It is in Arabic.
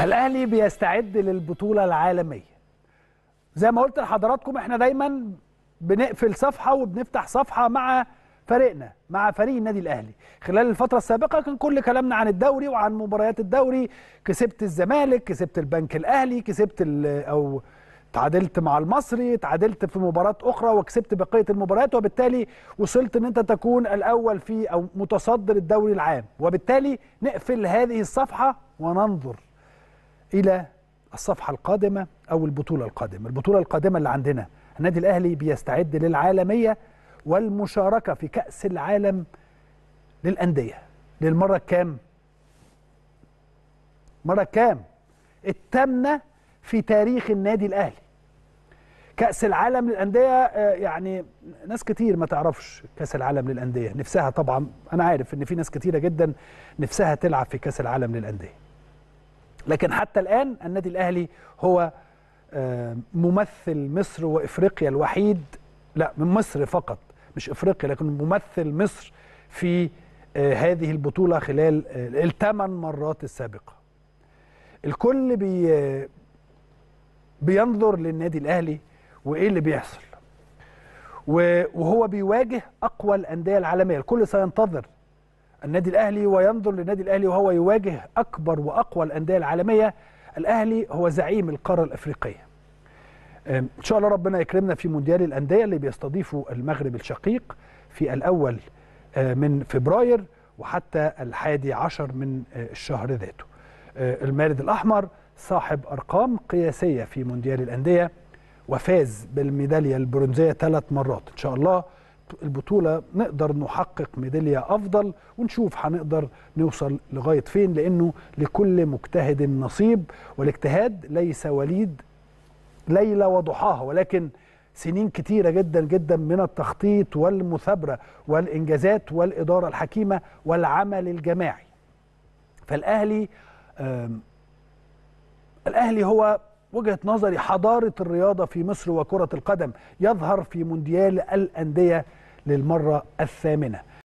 الاهلي بيستعد للبطوله العالميه زي ما قلت لحضراتكم احنا دايما بنقفل صفحه وبنفتح صفحه مع فريقنا مع فريق النادي الاهلي خلال الفتره السابقه كان كل كلامنا عن الدوري وعن مباريات الدوري كسبت الزمالك كسبت البنك الاهلي كسبت او تعادلت مع المصري تعادلت في مباراة أخرى وكسبت بقية المباريات وبالتالي وصلت أن أنت تكون الأول في أو متصدر الدوري العام وبالتالي نقفل هذه الصفحة وننظر إلى الصفحة القادمة أو البطولة القادمة البطولة القادمة اللي عندنا النادي الأهلي بيستعد للعالمية والمشاركة في كأس العالم للأندية للمرة الكام مرة كام التامنة في تاريخ النادي الأهلي كأس العالم للأندية آه، يعني ناس كتير ما تعرفش كأس العالم للأندية نفسها طبعا أنا عارف إن في ناس كتيرة جدا نفسها تلعب في كأس العالم للأندية لكن حتى الآن النادي الأهلي هو آه، ممثل مصر وإفريقيا الوحيد لا من مصر فقط مش إفريقيا لكن ممثل مصر في آه، هذه البطولة خلال آه، الثمان مرات السابقة الكل بي بينظر للنادي الأهلي وإيه اللي بيحصل وهو بيواجه أقوى الأندية العالمية الكل سينتظر النادي الأهلي وينظر للنادي الأهلي وهو يواجه أكبر وأقوى الأندية العالمية الأهلي هو زعيم القارة الأفريقية إن شاء الله ربنا يكرمنا في مونديال الأندية اللي بيستضيفه المغرب الشقيق في الأول أه، من فبراير وحتى الحادي عشر من أه، الشهر ذاته أه، المارد الأحمر صاحب أرقام قياسية في مونديال الأندية وفاز بالميدالية البرونزية ثلاث مرات إن شاء الله البطوله نقدر نحقق ميداليه افضل ونشوف هنقدر نوصل لغايه فين لانه لكل مجتهد نصيب والاجتهاد ليس وليد ليله وضحاها ولكن سنين كتيره جدا جدا من التخطيط والمثابره والانجازات والاداره الحكيمه والعمل الجماعي فالاهلي الاهلي هو وجهه نظري حضاره الرياضه في مصر وكره القدم يظهر في مونديال الانديه للمره الثامنه